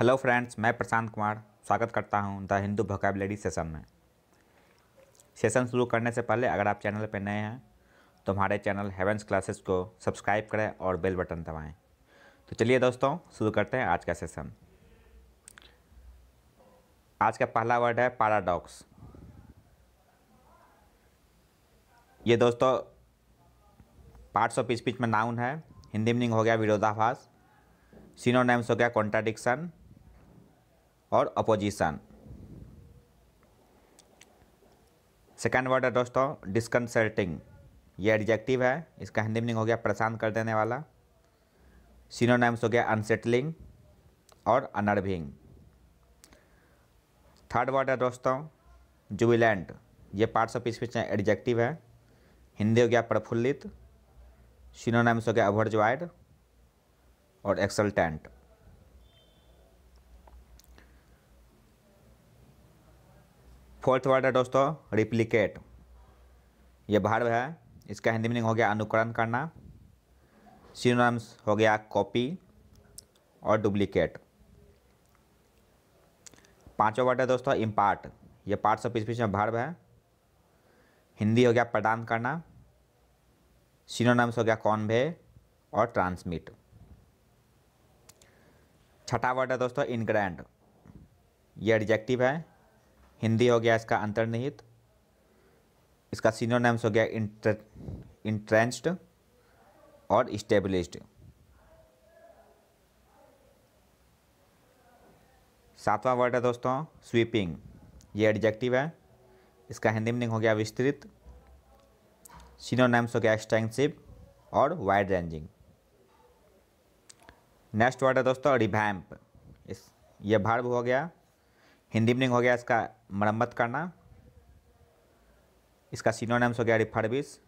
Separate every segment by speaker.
Speaker 1: hello friends मैं प्रशांत कुमार स्वागत करता हूं द हिंदू वोकेबलरी सेशन में सेशन शुरू करने से पहले अगर आप चैनल पर नए हैं तो हमारे चैनल हेवेंस क्लासेस को सब्सक्राइब करें और बेल बटन दबाएं तो चलिए दोस्तों शुरू करते हैं आज का सेशन आज का पहला वर्ड है पाराडॉक्स ये दोस्तों पार्ट्स ऑफ स्पीच में नाउन है हिंदी मीनिंग हो गया विरोधाभास नेम्स हो गया कॉन्ट्राडिक्शन और अपोजिशन सेकेंड वर्ड है दोस्तों डिस्कनसल्टिंग ये एडजेक्टिव है इसका हिंदी मीनिंग हो गया परेशान कर देने वाला सिनोनिम्स हो गया अनसेटलिंग और अनर्भिंग थर्ड वर्ड है दोस्तों जुबिलेंट ये पार्ट्स ऑफ स्पीच में एडजेक्टिव है हिंदी हो गया प्रफुल्लित सिनोनिम्स हो गया ओवरजॉयड और एक्सल्टेंट फोर्थ वर्ड है दोस्तों रिप्लीकेट ये भार्व है इसका हिंदी मीनिंग हो गया अनुकरण करना सीनोनम्स हो गया कॉपी और डुप्लीकेट पांचवा वर्ड है दोस्तों इम्पार्ट ये पार्ट सब स्पीच में भार्व है हिंदी हो गया प्रदान करना सीनोनम्स हो गया कॉन्वे और ट्रांसमिट छठा वर्ड है दोस्तों इनग्रैंड ये एडजेक्टिव है हिंदी हो गया इसका अंतर्निहित इसका नेम्स हो गया इंटर इंट्रेंस्ड और इस्टेब्लिश्ड सातवां वर्ड है दोस्तों स्वीपिंग ये एडजेक्टिव है इसका हिंदी मीनिंग हो गया विस्तृत नेम्स हो गया एक्सटेंसिव और वाइड रेंजिंग नेक्स्ट वर्ड है दोस्तों रिभैम्प इस ये भार्व हो गया हिंदी मीनिंग हो गया इसका मरम्मत करना इसका सिनोनिम्स हो गया रिफर्बिश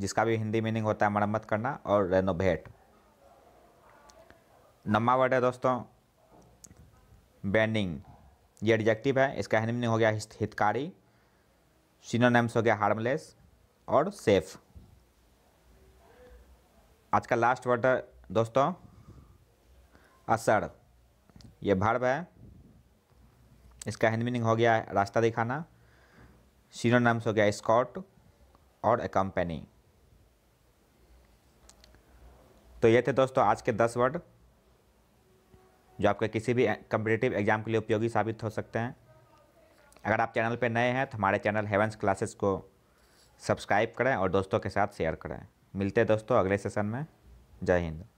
Speaker 1: जिसका भी हिंदी मीनिंग होता है मरम्मत करना और रेनोवेट नम्मा वर्ड है दोस्तों बैंडिंग ये एडजेक्टिव है इसका हिंदी मीनिंग हो गया हितकारी सिनोनिम्स हो गया हार्मलेस और सेफ आज का लास्ट वर्ड है दोस्तों असर ये भर्व है इसका हैंड मीनिंग हो गया रास्ता दिखाना नाम्स हो गया स्कॉट और ए कंपनी तो ये थे दोस्तों आज के दस वर्ड जो आपके किसी भी कम्पिटेटिव एग्ज़ाम के लिए उपयोगी साबित हो सकते हैं अगर आप चैनल पर नए हैं तो हमारे चैनल हेवंस क्लासेस को सब्सक्राइब करें और दोस्तों के साथ शेयर करें मिलते हैं दोस्तों अगले सेशन में जय हिंद